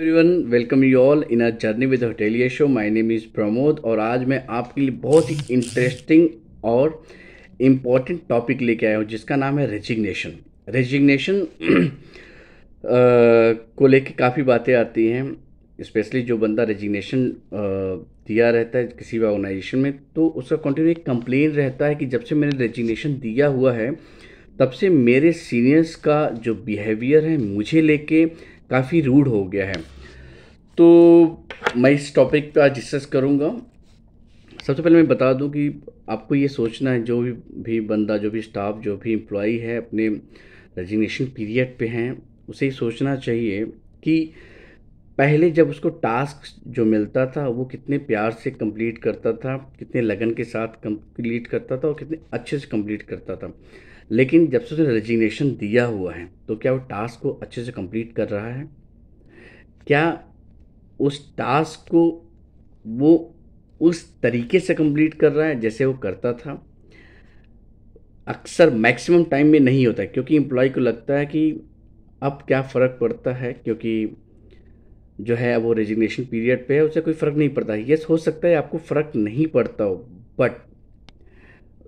everyone welcome you all in a journey with hotelier show my name is Pramod और आज मैं आपके लिए बहुत ही इंटरेस्टिंग और इम्पॉर्टेंट टॉपिक लेके आया हूँ जिसका नाम है रेजिग्नेशन रेजिग्नेशन को लेके काफ़ी बातें आती हैं स्पेशली जो बंदा रेजिग्नेशन दिया रहता है किसी भी ऑर्गेनाइजेशन में तो उसका कंटिन्यू एक कंप्लेन रहता है कि जब से मैंने रेजिग्नेशन दिया हुआ है तब से मेरे सीनियर्स का जो बिहेवियर है मुझे लेके काफ़ी रूढ़ हो गया है तो मैं इस टॉपिक पर आज डिस्कस करूँगा सबसे पहले मैं बता दूं कि आपको ये सोचना है जो भी भी बंदा जो भी स्टाफ जो भी एम्प्लॉई है अपने रेजिग्नेशन पीरियड पे हैं उसे ये सोचना चाहिए कि पहले जब उसको टास्क जो मिलता था वो कितने प्यार से कंप्लीट करता था कितने लगन के साथ कंप्लीट करता था और कितने अच्छे से कंप्लीट करता था लेकिन जब से उसने रेजिग्नेशन दिया हुआ है तो क्या वो टास्क को अच्छे से कंप्लीट कर रहा है क्या उस टास्क को वो उस तरीके से कंप्लीट कर रहा है जैसे वो करता था अक्सर मैक्सिमम टाइम में नहीं होता है क्योंकि एम्प्लॉय को लगता है कि अब क्या फ़र्क पड़ता है क्योंकि जो है वो रेजिग्नेशन पीरियड पे है उससे कोई फ़र्क नहीं पड़ता यस हो सकता है आपको फ़र्क नहीं पड़ता हो बट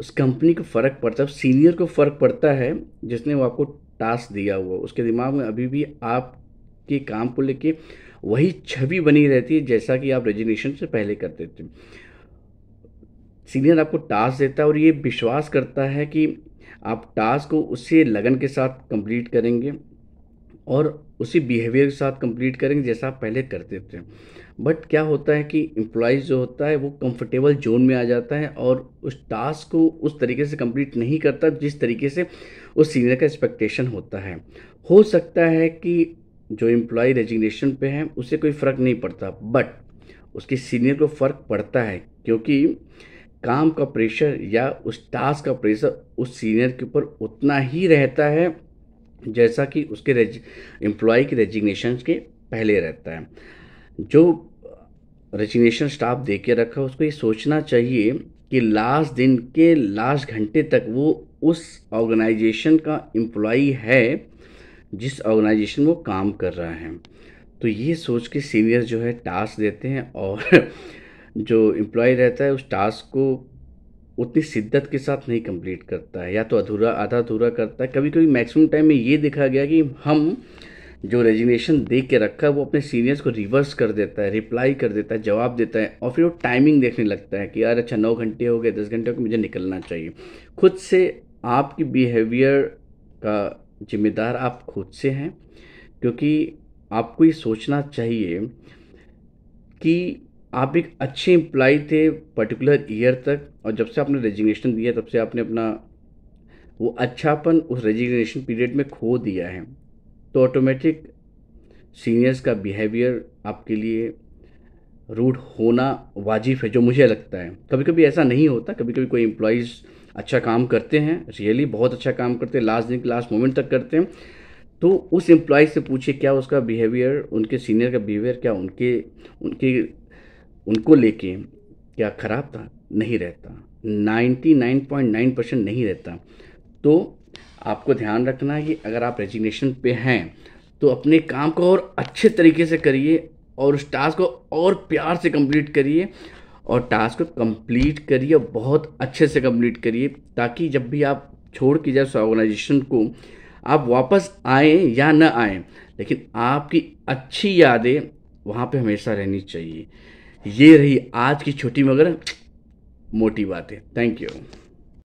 उस कंपनी को फ़र्क पड़ता है सीनियर को फ़र्क पड़ता है जिसने वो आपको टास्क दिया हुआ उसके दिमाग में अभी भी आपके काम को लेके वही छवि बनी रहती है जैसा कि आप रेजिग्नेशन से पहले करते थे सीनियर आपको टास्क देता है और ये विश्वास करता है कि आप टास्क को उससे लगन के साथ कंप्लीट करेंगे और उसी बिहेवियर के साथ कंप्लीट करेंगे जैसा आप पहले करते थे बट क्या होता है कि एम्प्लॉयज़ जो होता है वो कंफर्टेबल जोन में आ जाता है और उस टास्क को उस तरीके से कंप्लीट नहीं करता जिस तरीके से उस सीनियर का एक्सपेक्टेशन होता है हो सकता है कि जो एम्प्लॉय रेजिग्नेशन पे है उसे कोई फ़र्क नहीं पड़ता बट उसके सीनियर को फ़र्क पड़ता है क्योंकि काम का प्रेशर या उस टास्क का प्रेशर उस सीनियर के ऊपर उतना ही रहता है जैसा कि उसके रेज एम्प्लॉय की रेजिग्नेशन के पहले रहता है जो रेजिग्नेशन स्टाफ दे के रखा उसको ये सोचना चाहिए कि लास्ट दिन के लास्ट घंटे तक वो उस ऑर्गेनाइजेशन का एम्प्लॉई है जिस ऑर्गेनाइजेशन वो काम कर रहा है तो ये सोच के सीनियर जो है टास्क देते हैं और जो एम्प्लॉय रहता है उस टास्क को उतनी शिद्दत के साथ नहीं कंप्लीट करता है या तो अधूरा आधा अधूरा करता है कभी कभी मैक्सिमम टाइम में ये देखा गया कि हम जो रेजिग्नेशन दे के रखा है वो अपने सीनियर्स को रिवर्स कर देता है रिप्लाई कर देता है जवाब देता है और फिर वो टाइमिंग देखने लगता है कि यार अच्छा नौ घंटे हो गए दस घंटे हो गए मुझे निकलना चाहिए खुद से आपकी बिहेवियर का जिम्मेदार आप खुद से हैं क्योंकि आपको ये सोचना चाहिए कि आप एक अच्छे एम्प्लॉय थे पर्टिकुलर ईयर तक और जब से आपने रेजिग्नेशन दिया तब से आपने अपना वो अच्छापन उस रेजिग्नेशन पीरियड में खो दिया है तो ऑटोमेटिक सीनियर्स का बिहेवियर आपके लिए रूड होना वाजिब है जो मुझे लगता है कभी कभी ऐसा नहीं होता कभी कभी कोई एम्प्लॉयज़ अच्छा काम करते हैं रियली बहुत अच्छा काम करते हैं लास्ट दिन के लास्ट मोमेंट तक करते हैं तो उस एम्प्लॉय से पूछिए क्या उसका बिहेवियर उनके सीनियर का बिहेवियर क्या उनके उनकी उनको लेके क्या खराब था नहीं रहता 99.9 परसेंट नहीं रहता तो आपको ध्यान रखना है कि अगर आप रेजिग्नेशन पे हैं तो अपने काम को और अच्छे तरीके से करिए और उस टास्क को और प्यार से कंप्लीट करिए और टास्क को कंप्लीट करिए बहुत अच्छे से कंप्लीट करिए ताकि जब भी आप छोड़ के जाए उस ऑर्गेनाइजेशन को आप वापस आए या ना आए लेकिन आपकी अच्छी यादें वहाँ पे हमेशा रहनी चाहिए ये रही आज की छोटी मगर मोटी बातें थैंक यू